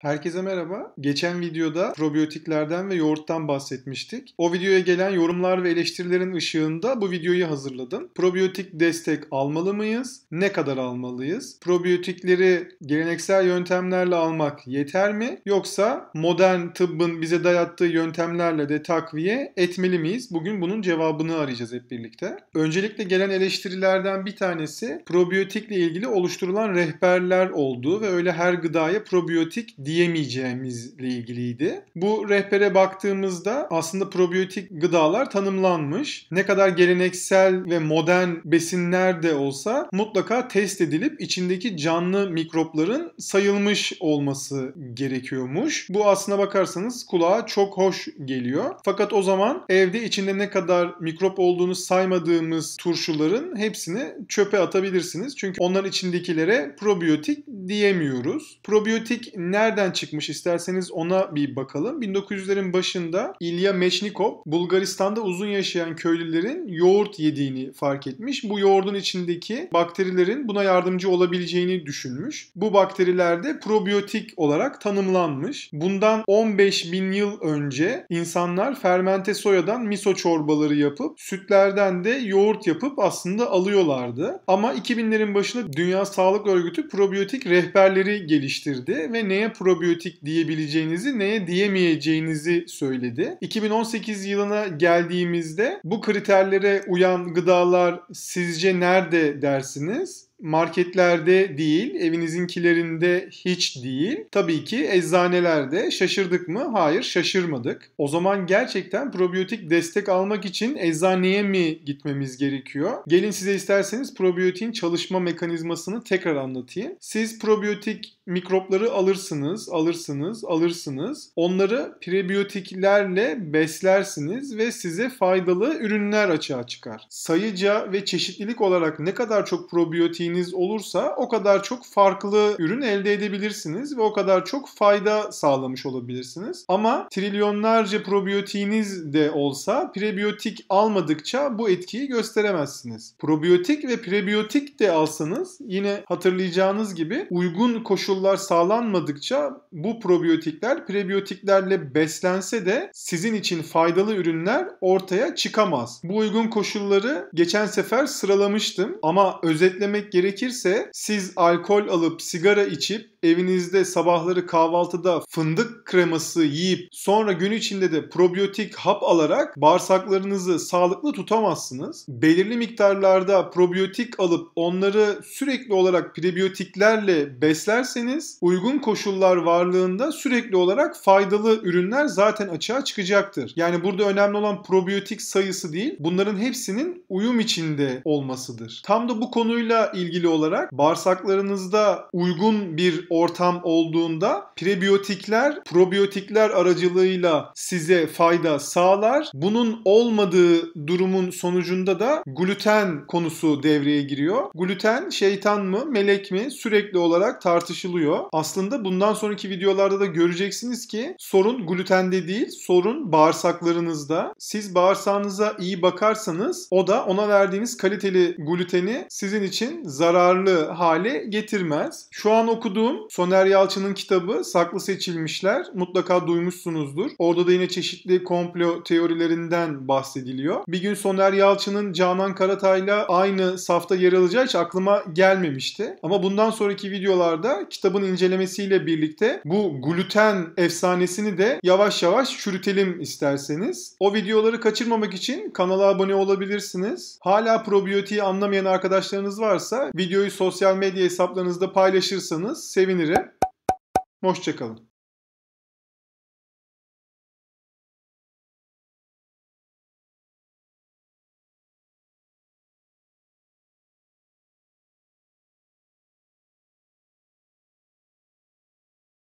Herkese merhaba. Geçen videoda probiyotiklerden ve yoğurttan bahsetmiştik. O videoya gelen yorumlar ve eleştirilerin ışığında bu videoyu hazırladım. Probiyotik destek almalı mıyız? Ne kadar almalıyız? Probiyotikleri geleneksel yöntemlerle almak yeter mi? Yoksa modern tıbbın bize dayattığı yöntemlerle de takviye etmeli miyiz? Bugün bunun cevabını arayacağız hep birlikte. Öncelikle gelen eleştirilerden bir tanesi probiyotikle ilgili oluşturulan rehberler olduğu ve öyle her gıdaya probiyotik diyemeyeceğimizle ilgiliydi. Bu rehbere baktığımızda aslında probiyotik gıdalar tanımlanmış. Ne kadar geleneksel ve modern besinler de olsa mutlaka test edilip içindeki canlı mikropların sayılmış olması gerekiyormuş. Bu aslına bakarsanız kulağa çok hoş geliyor. Fakat o zaman evde içinde ne kadar mikrop olduğunu saymadığımız turşuların hepsini çöpe atabilirsiniz. Çünkü onların içindekilere probiyotik diyemiyoruz. Probiyotik nereden nereden çıkmış isterseniz ona bir bakalım. 1900'lerin başında İlya Meşnikov Bulgaristan'da uzun yaşayan köylülerin yoğurt yediğini fark etmiş. Bu yoğurdun içindeki bakterilerin buna yardımcı olabileceğini düşünmüş. Bu bakteriler de probiyotik olarak tanımlanmış. Bundan 15 bin yıl önce insanlar fermente soyadan miso çorbaları yapıp sütlerden de yoğurt yapıp aslında alıyorlardı. Ama 2000'lerin başında Dünya Sağlık Örgütü probiyotik rehberleri geliştirdi ve neye probiyotik mikrobiyotik diyebileceğinizi neye diyemeyeceğinizi söyledi. 2018 yılına geldiğimizde bu kriterlere uyan gıdalar sizce nerede dersiniz? marketlerde değil, evinizinkilerinde hiç değil. Tabii ki eczanelerde şaşırdık mı? Hayır, şaşırmadık. O zaman gerçekten probiyotik destek almak için eczaneye mi gitmemiz gerekiyor? Gelin size isterseniz probiyotin çalışma mekanizmasını tekrar anlatayım. Siz probiyotik mikropları alırsınız, alırsınız, alırsınız. Onları prebiyotiklerle beslersiniz ve size faydalı ürünler açığa çıkar. Sayıca ve çeşitlilik olarak ne kadar çok probiyotiğin bilginiz olursa o kadar çok farklı ürün elde edebilirsiniz ve o kadar çok fayda sağlamış olabilirsiniz. Ama trilyonlarca probiyotiğiniz de olsa prebiyotik almadıkça bu etkiyi gösteremezsiniz. Probiyotik ve prebiyotik de alsanız yine hatırlayacağınız gibi uygun koşullar sağlanmadıkça bu probiyotikler prebiyotiklerle beslense de sizin için faydalı ürünler ortaya çıkamaz. Bu uygun koşulları geçen sefer sıralamıştım ama özetlemek gerekirse gerekirse siz alkol alıp sigara içip evinizde sabahları kahvaltıda fındık kreması yiyip sonra gün içinde de probiyotik hap alarak bağırsaklarınızı sağlıklı tutamazsınız. Belirli miktarlarda probiyotik alıp onları sürekli olarak prebiyotiklerle beslerseniz uygun koşullar varlığında sürekli olarak faydalı ürünler zaten açığa çıkacaktır. Yani burada önemli olan probiyotik sayısı değil bunların hepsinin uyum içinde olmasıdır. Tam da bu konuyla ilgili ilgili olarak bağırsaklarınızda uygun bir ortam olduğunda prebiyotikler probiyotikler aracılığıyla size fayda sağlar. Bunun olmadığı durumun sonucunda da gluten konusu devreye giriyor. Gluten şeytan mı melek mi sürekli olarak tartışılıyor. Aslında bundan sonraki videolarda da göreceksiniz ki sorun glutende değil sorun bağırsaklarınızda. Siz bağırsağınıza iyi bakarsanız o da ona verdiğiniz kaliteli gluteni sizin için zararlı hale getirmez. Şu an okuduğum Soner Yalçın'ın kitabı Saklı Seçilmişler. Mutlaka duymuşsunuzdur. Orada da yine çeşitli komplo teorilerinden bahsediliyor. Bir gün Soner Yalçın'ın Canan Karatay'la aynı safta yer alacağı hiç aklıma gelmemişti. Ama bundan sonraki videolarda kitabın incelemesiyle birlikte bu gluten efsanesini de yavaş yavaş çürütelim isterseniz. O videoları kaçırmamak için kanala abone olabilirsiniz. Hala probiyotiği anlamayan arkadaşlarınız varsa Videoyu sosyal medya hesaplarınızda paylaşırsanız sevinirim. Hoşçakalın.